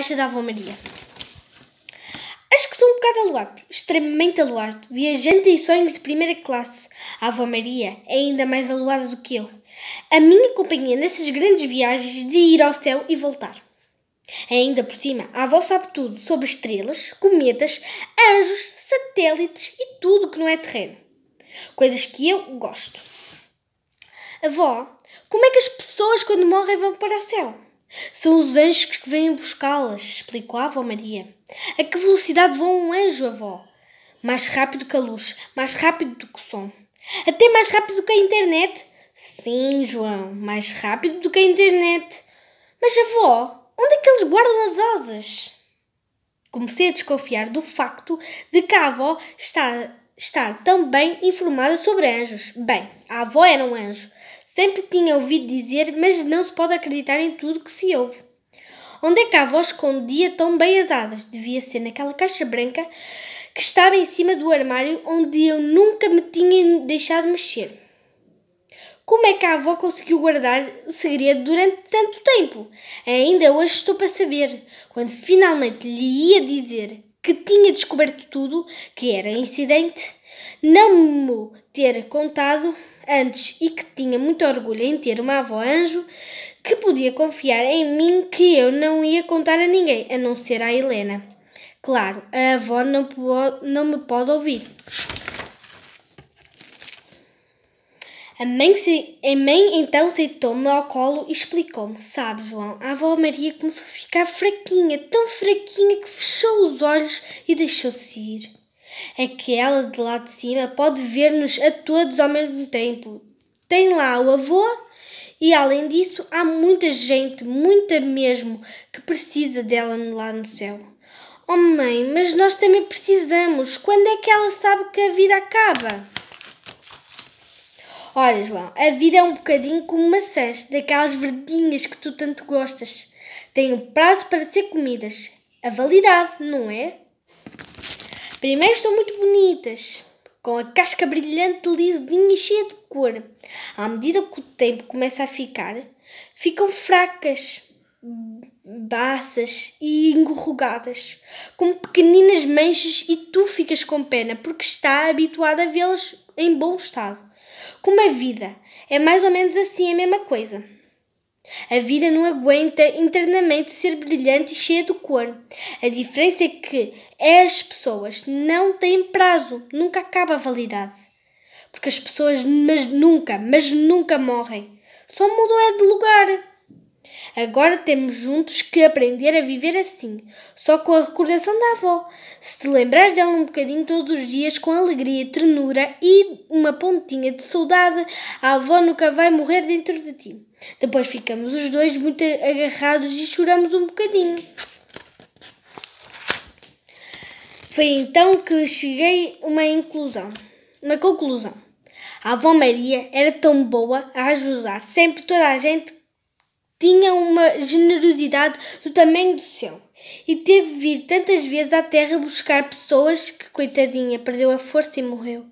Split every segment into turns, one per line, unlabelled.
Caixa da avó Maria. Acho que sou um bocado aluado, extremamente aluado, viajante e sonhos de primeira classe. A avó Maria é ainda mais aluada do que eu. A minha companhia nessas grandes viagens de ir ao céu e voltar. Ainda por cima, a avó sabe tudo sobre estrelas, cometas, anjos, satélites e tudo que não é terreno. Coisas que eu gosto. Avó, como é que as pessoas quando morrem vão para o céu? São os anjos que vêm buscá-las, explicou a avó Maria. A que velocidade voa um anjo, avó? Mais rápido que a luz, mais rápido do que o som. Até mais rápido que a internet? Sim, João, mais rápido do que a internet. Mas, avó, onde é que eles guardam as asas? Comecei a desconfiar do facto de que a avó está, estar tão bem informada sobre anjos. Bem, a avó era um anjo, Sempre tinha ouvido dizer, mas não se pode acreditar em tudo que se ouve. Onde é que a avó escondia tão bem as asas? Devia ser naquela caixa branca que estava em cima do armário onde eu nunca me tinha deixado mexer. Como é que a avó conseguiu guardar o segredo durante tanto tempo? Ainda hoje estou para saber. Quando finalmente lhe ia dizer, que tinha descoberto tudo, que era incidente, não me ter contado antes e que tinha muito orgulho em ter uma avó anjo que podia confiar em mim que eu não ia contar a ninguém, a não ser à Helena. Claro, a avó não, não me pode ouvir. A mãe, se, a mãe então sentou-me ao colo e explicou-me: Sabe, João, a avó Maria começou a ficar fraquinha, tão fraquinha que fechou os olhos e deixou-se ir. É que ela de lá de cima pode ver-nos a todos ao mesmo tempo. Tem lá o avô e, além disso, há muita gente, muita mesmo, que precisa dela lá no céu. Oh mãe, mas nós também precisamos. Quando é que ela sabe que a vida acaba? Olha, João, a vida é um bocadinho como maçãs, daquelas verdinhas que tu tanto gostas. Tem um prazo para ser comidas. A validade, não é? Primeiro estão muito bonitas, com a casca brilhante, lisinha e cheia de cor. À medida que o tempo começa a ficar, ficam fracas, baças e engorrogadas, com pequeninas manchas e tu ficas com pena porque está habituado a vê-las em bom estado como a vida. É mais ou menos assim a mesma coisa. A vida não aguenta internamente ser brilhante e cheia de cor. A diferença é que as pessoas não têm prazo, nunca acaba a validade. Porque as pessoas mas nunca, mas nunca morrem. Só mudam é de lugar. Agora temos juntos que aprender a viver assim, só com a recordação da avó. Se te lembrares dela um bocadinho todos os dias com alegria, ternura e uma pontinha de saudade, a avó nunca vai morrer dentro de ti. Depois ficamos os dois muito agarrados e choramos um bocadinho. Foi então que cheguei a uma inclusão, uma conclusão. A avó Maria era tão boa a ajudar sempre toda a gente tinha uma generosidade do tamanho do céu e teve de vir tantas vezes à terra buscar pessoas que, coitadinha, perdeu a força e morreu.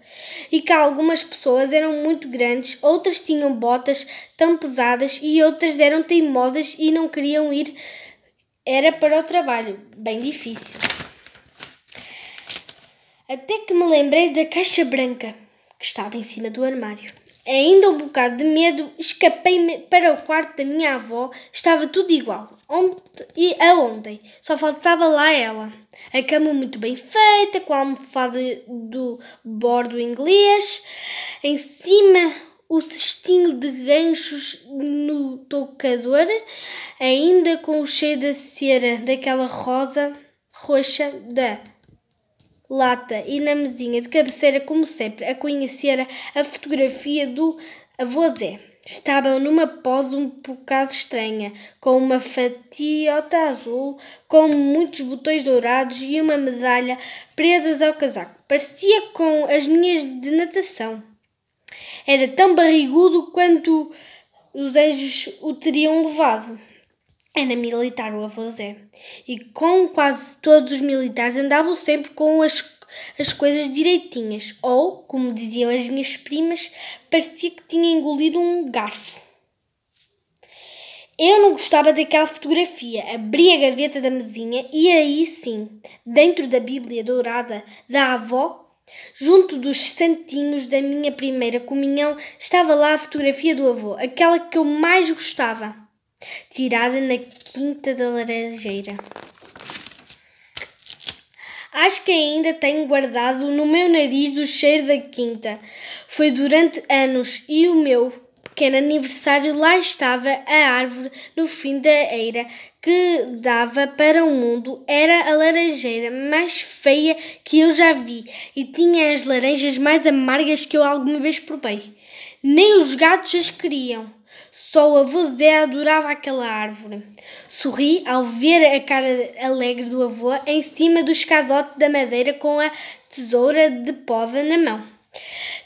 E que algumas pessoas eram muito grandes, outras tinham botas tão pesadas e outras eram teimosas e não queriam ir. Era para o trabalho, bem difícil. Até que me lembrei da caixa branca que estava em cima do armário. Ainda um bocado de medo, escapei-me para o quarto da minha avó. Estava tudo igual, ontem e a ontem. Só faltava lá ela. A cama muito bem feita, com a almofada do bordo inglês. Em cima, o cestinho de ganchos no tocador, ainda com o cheiro da cera daquela rosa roxa da lata e na mesinha de cabeceira, como sempre, a conhecer a fotografia do avô Zé. Estavam numa pose um bocado estranha, com uma fatiota azul, com muitos botões dourados e uma medalha presas ao casaco. Parecia com as minhas de natação. Era tão barrigudo quanto os anjos o teriam levado. Era militar o avô Zé. E com quase todos os militares andavam sempre com as, as coisas direitinhas. Ou, como diziam as minhas primas, parecia que tinha engolido um garfo. Eu não gostava daquela fotografia. Abri a gaveta da mesinha e aí sim, dentro da Bíblia dourada da avó, junto dos santinhos da minha primeira comunhão, estava lá a fotografia do avô, aquela que eu mais gostava tirada na Quinta da Laranjeira. Acho que ainda tenho guardado no meu nariz o cheiro da quinta. Foi durante anos e o meu pequeno aniversário lá estava a árvore no fim da eira que dava para o mundo. Era a laranjeira mais feia que eu já vi e tinha as laranjas mais amargas que eu alguma vez provei. Nem os gatos as queriam. Só o voz adorava aquela árvore. Sorri ao ver a cara alegre do avô em cima do escadote da madeira com a tesoura de poda na mão.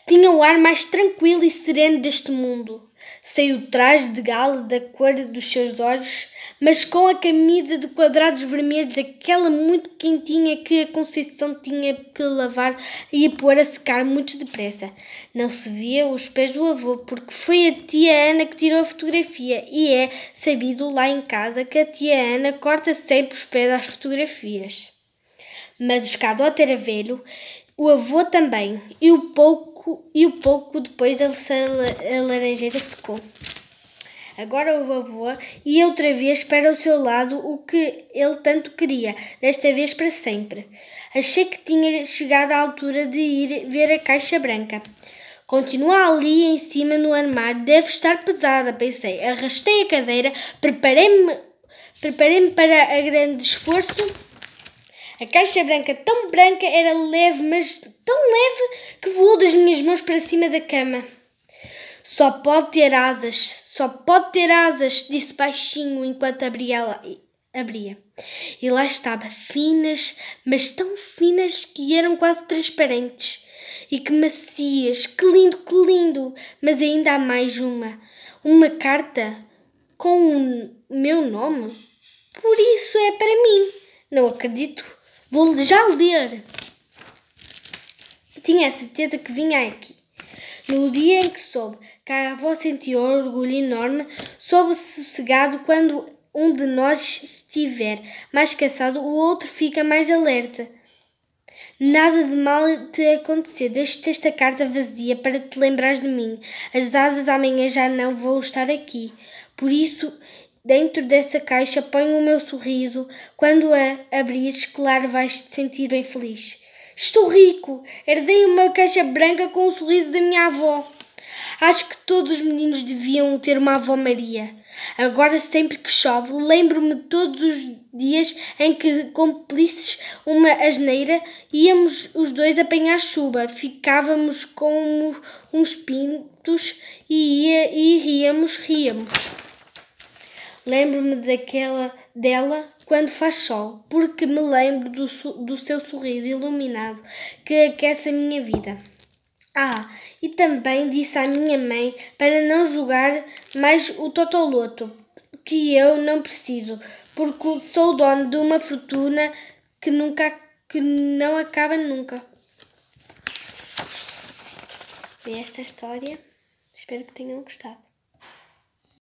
Tinha o ar mais tranquilo e sereno deste mundo. Saiu traje de gala da cor dos seus olhos, mas com a camisa de quadrados vermelhos, aquela muito quentinha que a Conceição tinha que lavar e pôr a secar muito depressa. Não se via os pés do avô, porque foi a tia Ana que tirou a fotografia e é sabido lá em casa que a tia Ana corta sempre os pés às fotografias. Mas o escadote era velho, o avô também, e o pouco pouco e o pouco depois da a laranjeira secou. Agora o vovô ia outra vez para o seu lado o que ele tanto queria, desta vez para sempre. Achei que tinha chegado a altura de ir ver a caixa branca. Continua ali em cima no armário, deve estar pesada, pensei. Arrastei a cadeira, preparei-me preparei para a grande esforço a caixa branca, tão branca, era leve, mas tão leve que voou das minhas mãos para cima da cama. Só pode ter asas, só pode ter asas, disse baixinho enquanto abria. abria. E lá estava, finas, mas tão finas que eram quase transparentes. E que macias, que lindo, que lindo! Mas ainda há mais uma. Uma carta com o meu nome. Por isso é para mim. Não acredito. Vou já ler. Tinha a certeza que vinha aqui. No dia em que soube que a avó sentiu orgulho enorme, soube-se sossegado quando um de nós estiver mais cansado, o outro fica mais alerta. Nada de mal te acontecer. Deixo-te esta carta vazia para te lembrares de mim. As asas amanhã já não vou estar aqui. Por isso Dentro dessa caixa ponho o meu sorriso. Quando a abrires, claro, vais te sentir bem feliz. Estou rico! Herdei uma caixa branca com o sorriso da minha avó. Acho que todos os meninos deviam ter uma avó Maria. Agora, sempre que chove, lembro-me todos os dias em que, complices uma asneira, íamos os dois apanhar chuva, ficávamos como uns pintos e, ia, e ríamos, ríamos. Lembro-me daquela dela quando faz sol, porque me lembro do, do seu sorriso iluminado que aquece a minha vida. Ah, e também disse à minha mãe para não jogar mais o Totoloto, que eu não preciso, porque sou dono de uma fortuna que nunca que não acaba nunca. E esta é a história. Espero que tenham gostado.